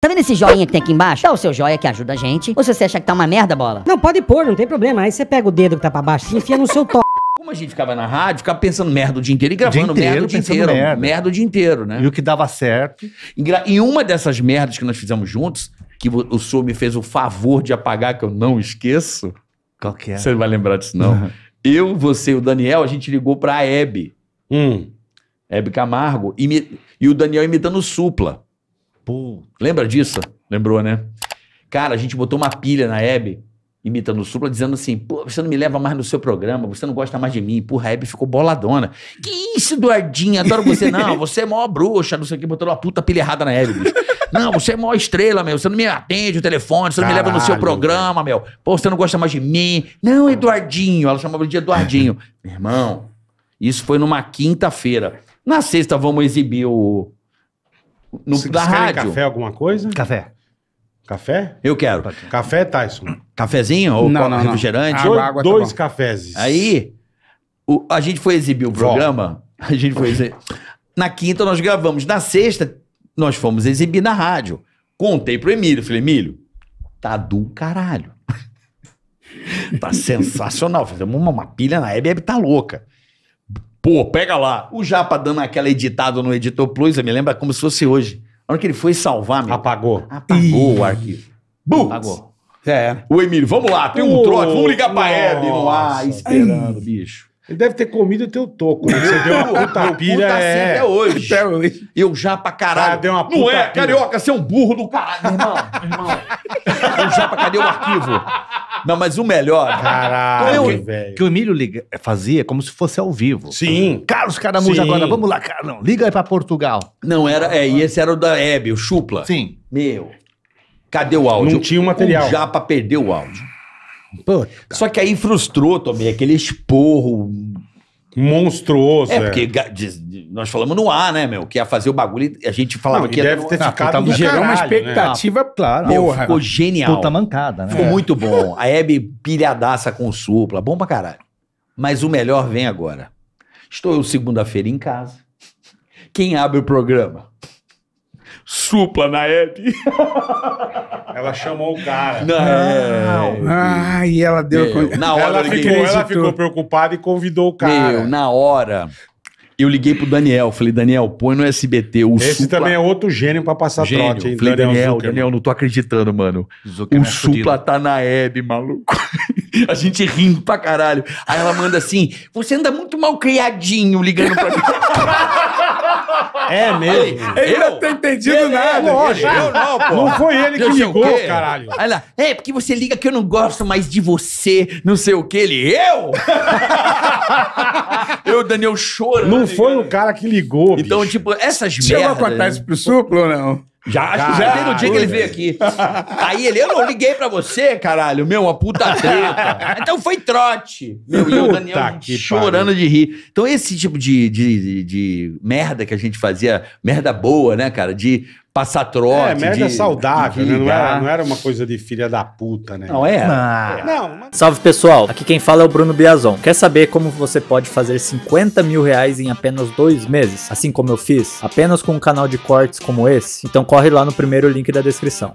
Tá vendo esse joinha que tem aqui embaixo? Dá o seu joia que ajuda a gente. Ou se você acha que tá uma merda, bola? Não, pode pôr, não tem problema. Aí você pega o dedo que tá pra baixo e enfia no seu top. Como a gente ficava na rádio, ficava pensando merda o dia inteiro e gravando inteiro, merda o dia inteiro. merda. merda o dia inteiro, né? E o que dava certo. E, uma dessas merdas que nós fizemos juntos, que o senhor me fez o favor de apagar, que eu não esqueço. Qual que é? Você não vai lembrar disso, não. Uhum. eu, você e o Daniel, a gente ligou pra Hebe. Hum. Hebe Camargo. E o Daniel imitando o Supla. Pô, lembra disso? Lembrou, né? Cara, a gente botou uma pilha na Hebe, imitando o Supla, dizendo assim: pô, você não me leva mais no seu programa, você não gosta mais de mim. Porra, a Hebe ficou boladona. Que isso, Eduardinho? adoro você. Não, você é mó bruxa, não sei o que, botou uma puta pilha errada na Hebe, bicho. Não, você é mó estrela, meu. Você não me atende o telefone, você não me leva no seu programa, meu. Pô, você não gosta mais de mim. Não, Eduardinho. Ela chamava de Eduardinho. Irmão, isso foi numa quinta-feira. Na sexta, vamos exibir o, no, Vocês da rádio. café, alguma coisa? Café. Café? Eu quero. Tá, tá. Café, Tyson? Cafezinho ou Não, não, não. refrigerante? Água, água, tá Dois cafés. Aí, o- a gente foi exibir o Volta. programa. A gente foi exibir. Na quinta nós gravamos. Na sexta, nós fomos exibir na rádio. Contei pro Emílio. Falei, Emílio, tá do caralho. tá sensacional. Fizemos uma, uma pilha na Hebe, a Hebe tá louca. Pô, pega lá. O Japa dando aquela editada no Editor Plus, me lembra é como se fosse hoje. Na hora que ele foi salvar, meu. Apagou. Apagou Ih. o arquivo. Bum. Apagou. É. O Emílio, vamos lá, tem um oh, trote, vamos ligar pra Hebe no ar, esperando, Ai. bicho. Ele deve ter comido o teu toco, né? Você deu uma puta pilha. Puta é... até hoje. Até hoje. Eu já pra caralho. deu uma puta Não é, carioca, você é um burro do caralho, irmão. irmão. Eu já pra cadê o arquivo? Não, mas o melhor. Caralho, velho. Que o Emílio liga, fazia como se fosse ao vivo. Sim. Carlos Caramujo agora, vamos lá, cara. Não, liga aí pra Portugal. Não, era. É, e esse era o da Hebe, o Chupla. Sim. Meu. Cadê o áudio? Não tinha o material. O Japa perdeu o áudio. Pô, Só que aí frustrou, Tomei, aquele esporro monstruoso. É, é. porque nós falamos no ar, né, meu? Que ia fazer o bagulho e a gente falava Não, que ia deve ter ficado puta, do gerou uma né? expectativa, ah, claro. Meu, Porra, ficou genial. puta mancada, né? Ficou é. muito bom. A Hebe pilhadaça com supla, bom pra caralho. Mas o melhor vem agora. Estou eu segunda-feira em casa. Quem abre o programa? Supla na Hebe. Ela chamou o cara. Não. É. não. Ah, e ela deu. É, Meu, na hora ela, ficou, ela ficou preocupada e convidou o cara. Meu, na hora. Eu liguei pro Daniel, falei, Daniel, põe no SBT o Esse supla... também é outro gênio pra passar gênio. trote, hein? Falei, Daniel, Daniel, Daniel, não tô acreditando, mano. o é Supla fudido. tá na Hebe, maluco. A gente rindo pra caralho. Aí ela manda assim, você anda muito mal criadinho ligando pra mim. É mesmo? Ele não tem entendido eu, é nada. Lógico. É eu não, pô. Não foi ele que ligou, caralho. Aí lá, é, porque você liga que eu não gosto mais de você, não sei o que. Ele, eu? eu, Daniel, choro. Não foi o cara que ligou, Então, bicho. tipo, essas Chegou merdas... Chegou a contar né? isso pro Suplo ou não? Já, acho que já teve no dia que ele veio aqui. Aí ele, eu não liguei pra você, caralho, meu, uma puta treta. Então foi trote. Meu, e o Daniel chorando pariu. de rir. Então esse tipo de, de, de- de merda que a gente fazia, merda boa, né, cara? De passar trote. É, merda de, saudável, de né? não, era, não era uma coisa de filha da puta, né? Não, é. É. não mas... Salve pessoal, aqui quem fala é o Bruno Biazon. Quer saber como você pode fazer 50 mil reais em apenas dois meses? Assim como eu fiz? Apenas com um canal de cortes como esse? Então corre lá no primeiro link da descrição.